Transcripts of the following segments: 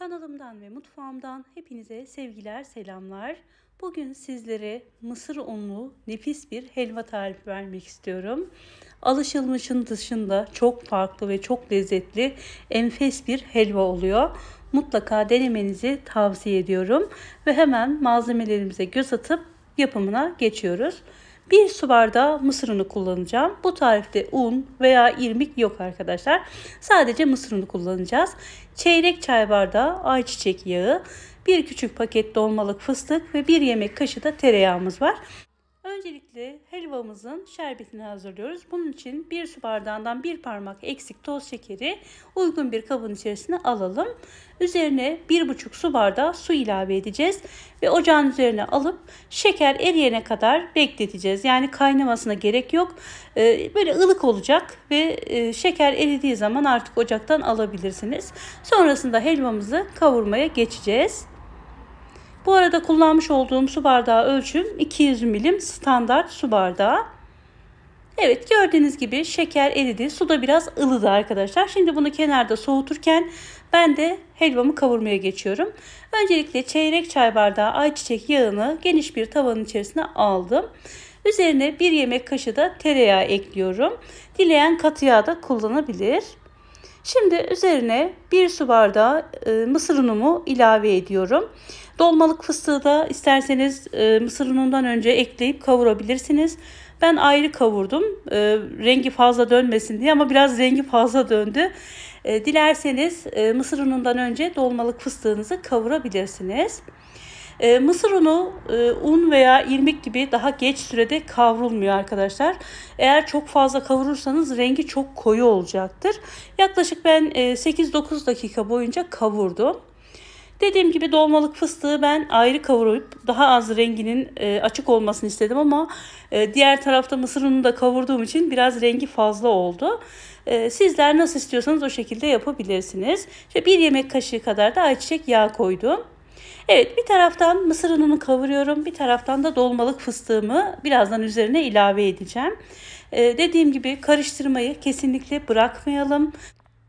Kanalımdan ve mutfağımdan hepinize sevgiler, selamlar. Bugün sizlere mısır unlu nefis bir helva tarifi vermek istiyorum. Alışılmışın dışında çok farklı ve çok lezzetli enfes bir helva oluyor. Mutlaka denemenizi tavsiye ediyorum. Ve hemen malzemelerimize göz atıp yapımına geçiyoruz. 1 su bardağı mısır unu kullanacağım. Bu tarifte un veya irmik yok arkadaşlar. Sadece mısır unu kullanacağız çeyrek çay bardağı ayçiçek yağı, bir küçük paket dolmalık fıstık ve bir yemek kaşığı da tereyağımız var. Öncelikle helvamızın şerbetini hazırlıyoruz. Bunun için bir su bardağından bir parmak eksik toz şekeri uygun bir kabın içerisine alalım. Üzerine bir buçuk su bardağı su ilave edeceğiz ve ocağın üzerine alıp şeker eriyene kadar bekleteceğiz. Yani kaynamasına gerek yok. Ee, böyle ılık olacak ve e, şeker eridiği zaman artık ocaktan alabilirsiniz. Sonrasında helvamızı kavurmaya geçeceğiz. Bu arada kullanmış olduğum su bardağı ölçüm 200 milim standart su bardağı. Evet gördüğünüz gibi şeker eridi. Su da biraz ılıdı arkadaşlar. Şimdi bunu kenarda soğuturken ben de helvamı kavurmaya geçiyorum. Öncelikle çeyrek çay bardağı ayçiçek yağını geniş bir tavanın içerisine aldım. Üzerine bir yemek kaşığı da tereyağı ekliyorum. Dileyen katı yağ da kullanabilir. Şimdi üzerine bir su bardağı e, mısır unumu ilave ediyorum. Dolmalık fıstığı da isterseniz e, mısır unundan önce ekleyip kavurabilirsiniz. Ben ayrı kavurdum. E, rengi fazla dönmesin diye ama biraz rengi fazla döndü. E, dilerseniz e, mısır unundan önce dolmalık fıstığınızı kavurabilirsiniz. Ee, mısır unu e, un veya irmik gibi daha geç sürede kavrulmuyor arkadaşlar. Eğer çok fazla kavurursanız rengi çok koyu olacaktır. Yaklaşık ben 8-9 e, dakika boyunca kavurdum. Dediğim gibi dolmalık fıstığı ben ayrı kavurup daha az renginin e, açık olmasını istedim ama diğer tarafta mısır ununu da kavurduğum için biraz rengi fazla oldu. Sizler nasıl istiyorsanız o şekilde yapabilirsiniz. İşte bir yemek kaşığı kadar da ayçiçek yağı koydum. Evet bir taraftan mısır ununu kavuruyorum. Bir taraftan da dolmalık fıstığımı birazdan üzerine ilave edeceğim. Ee, dediğim gibi karıştırmayı kesinlikle bırakmayalım.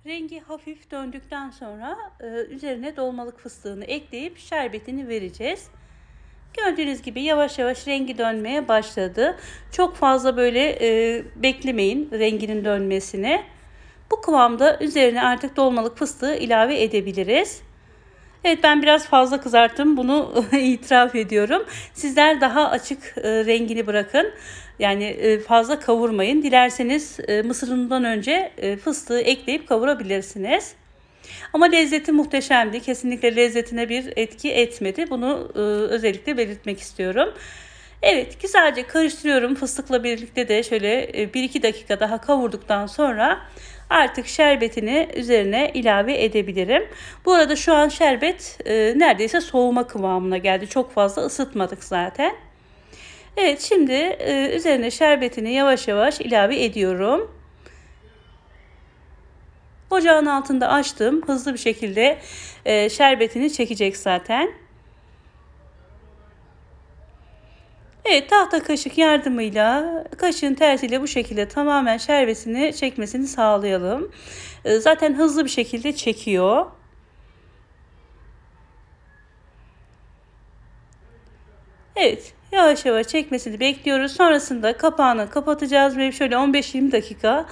Rengi hafif döndükten sonra e, üzerine dolmalık fıstığını ekleyip şerbetini vereceğiz. Gördüğünüz gibi yavaş yavaş rengi dönmeye başladı. Çok fazla böyle e, beklemeyin renginin dönmesini. Bu kıvamda üzerine artık dolmalık fıstığı ilave edebiliriz. Evet ben biraz fazla kızarttım bunu itiraf ediyorum. Sizler daha açık e, rengini bırakın. Yani e, fazla kavurmayın. Dilerseniz e, mısırından önce fıstığı ekleyip kavurabilirsiniz. Ama lezzeti muhteşemdi. Kesinlikle lezzetine bir etki etmedi. Bunu özellikle belirtmek istiyorum. Evet güzelce karıştırıyorum fıstıkla birlikte de şöyle 1-2 e, dakika daha kavurduktan sonra artık şerbetini üzerine ilave edebilirim. Bu arada şu an şerbet e, neredeyse soğuma kıvamına geldi. Çok fazla ısıtmadık zaten. Evet şimdi e, üzerine şerbetini yavaş yavaş ilave ediyorum. Ocağın altında açtım. Hızlı bir şekilde e, şerbetini çekecek zaten. Evet tahta kaşık yardımıyla kaşığın tersiyle bu şekilde tamamen şerbesini çekmesini sağlayalım. Ee, zaten hızlı bir şekilde çekiyor. Evet yavaş yavaş çekmesini bekliyoruz. Sonrasında kapağını kapatacağız ve şöyle 15-20 dakika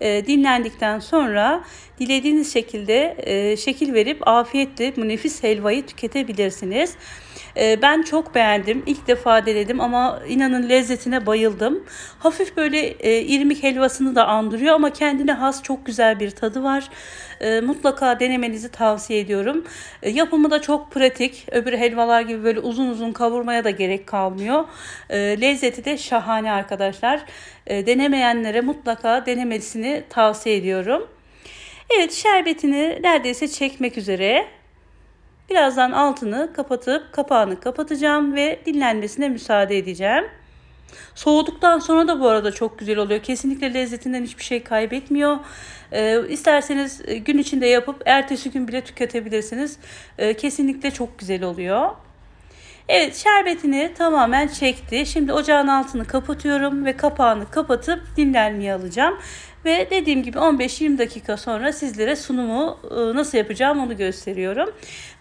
e, dinlendikten sonra dilediğiniz şekilde e, şekil verip afiyetle bu nefis helvayı tüketebilirsiniz. Ee, ben çok beğendim. İlk defa denedim ama inanın lezzetine bayıldım. Hafif böyle e, irmik helvasını da andırıyor ama kendine has çok güzel bir tadı var. Ee, mutlaka denemenizi tavsiye ediyorum. Ee, yapımı da çok pratik. Öbür helvalar gibi böyle uzun uzun kavurmaya da gerek kalmıyor. lezzeti de şahane arkadaşlar. denemeyenlere mutlaka denemesini tavsiye ediyorum. Evet şerbetini neredeyse çekmek üzere. Birazdan altını kapatıp kapağını kapatacağım ve dinlenmesine müsaade edeceğim. Soğuduktan sonra da bu arada çok güzel oluyor. Kesinlikle lezzetinden hiçbir şey kaybetmiyor. Ee, isterseniz e, gün içinde yapıp ertesi gün bile tüketebilirsiniz. Ee, kesinlikle çok güzel oluyor. Evet şerbetini tamamen çekti. Şimdi ocağın altını kapatıyorum ve kapağını kapatıp dinlenmeye alacağım. Ve dediğim gibi 15-20 dakika sonra sizlere sunumu e, nasıl yapacağım onu gösteriyorum.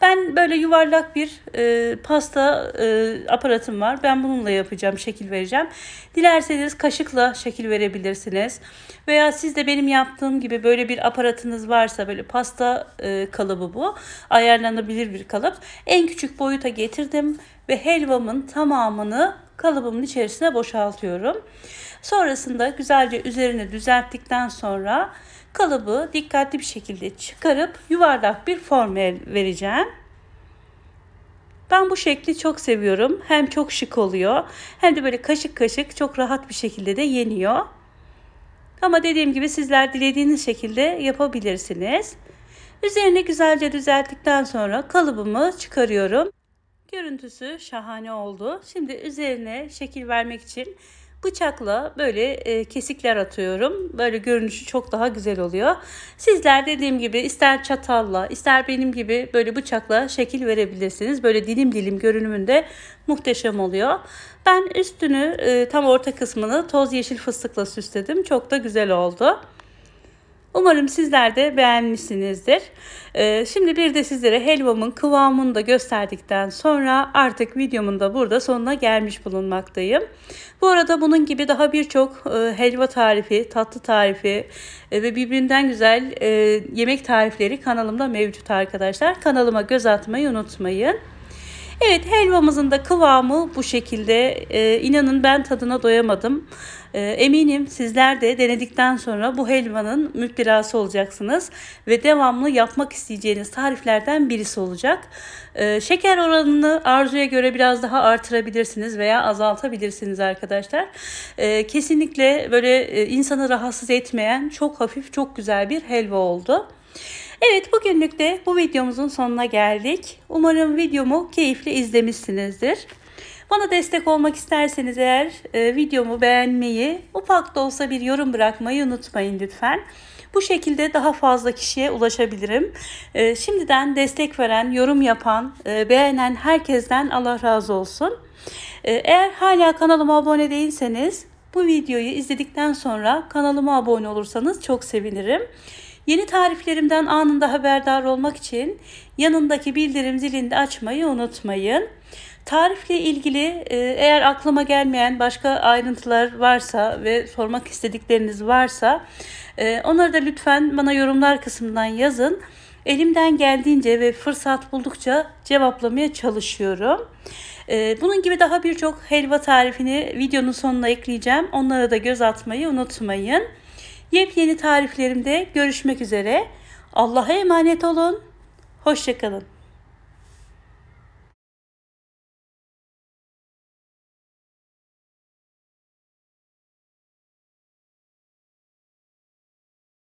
Ben böyle yuvarlak bir e, pasta e, aparatım var. Ben bununla yapacağım, şekil vereceğim. Dilerseniz kaşıkla şekil verebilirsiniz. Veya siz de benim yaptığım gibi böyle bir aparatınız varsa böyle pasta e, kalıbı bu. Ayarlanabilir bir kalıp. En küçük boyuta getirdim ve helvamın tamamını kalıbımın içerisine boşaltıyorum. Sonrasında güzelce üzerine düzelttikten sonra kalıbı dikkatli bir şekilde çıkarıp yuvarlak bir form vereceğim. Ben bu şekli çok seviyorum. Hem çok şık oluyor hem de böyle kaşık kaşık çok rahat bir şekilde de yeniyor. Ama dediğim gibi sizler dilediğiniz şekilde yapabilirsiniz. Üzerini güzelce düzelttikten sonra kalıbımı çıkarıyorum. Görüntüsü şahane oldu. Şimdi üzerine şekil vermek için bıçakla böyle e, kesikler atıyorum. Böyle görünüşü çok daha güzel oluyor. Sizler dediğim gibi ister çatalla ister benim gibi böyle bıçakla şekil verebilirsiniz. Böyle dilim dilim görünümünde muhteşem oluyor. Ben üstünü e, tam orta kısmını toz yeşil fıstıkla süsledim. Çok da güzel oldu. Umarım sizler de beğenmişsinizdir. Ee, şimdi bir de sizlere helvamın kıvamını da gösterdikten sonra artık videomun da burada sonuna gelmiş bulunmaktayım. Bu arada bunun gibi daha birçok e, helva tarifi, tatlı tarifi e, ve birbirinden güzel e, yemek tarifleri kanalımda mevcut arkadaşlar. Kanalıma göz atmayı unutmayın. Evet helvamızın da kıvamı bu şekilde. İnanın ben tadına doyamadım. Ee, eminim sizler de denedikten sonra bu helvanın müptelası olacaksınız ve devamlı yapmak isteyeceğiniz tariflerden birisi olacak. Ee, şeker oranını arzuya göre biraz daha artırabilirsiniz veya azaltabilirsiniz arkadaşlar. Ee, kesinlikle böyle e, insanı rahatsız etmeyen çok hafif çok güzel bir helva oldu. Evet bugünlük de bu videomuzun sonuna geldik. Umarım videomu keyifle izlemişsinizdir. Bana destek olmak isterseniz eğer e, videomu beğenmeyi, ufak da olsa bir yorum bırakmayı unutmayın lütfen. Bu şekilde daha fazla kişiye ulaşabilirim. E, şimdiden destek veren, yorum yapan, e, beğenen herkesten Allah razı olsun. E, eğer hala kanalıma abone değilseniz bu videoyu izledikten sonra kanalıma abone olursanız çok sevinirim. Yeni tariflerimden anında haberdar olmak için yanındaki bildirim zilini de açmayı unutmayın. Tarifle ilgili e, eğer aklıma gelmeyen başka ayrıntılar varsa ve sormak istedikleriniz varsa e, onları da lütfen bana yorumlar kısmından yazın. Elimden geldiğince ve fırsat buldukça cevaplamaya çalışıyorum. E, bunun gibi daha birçok helva tarifini videonun sonuna ekleyeceğim. Onlara da göz atmayı unutmayın. Yepyeni tariflerimde görüşmek üzere. Allah'a emanet olun. Hoşçakalın.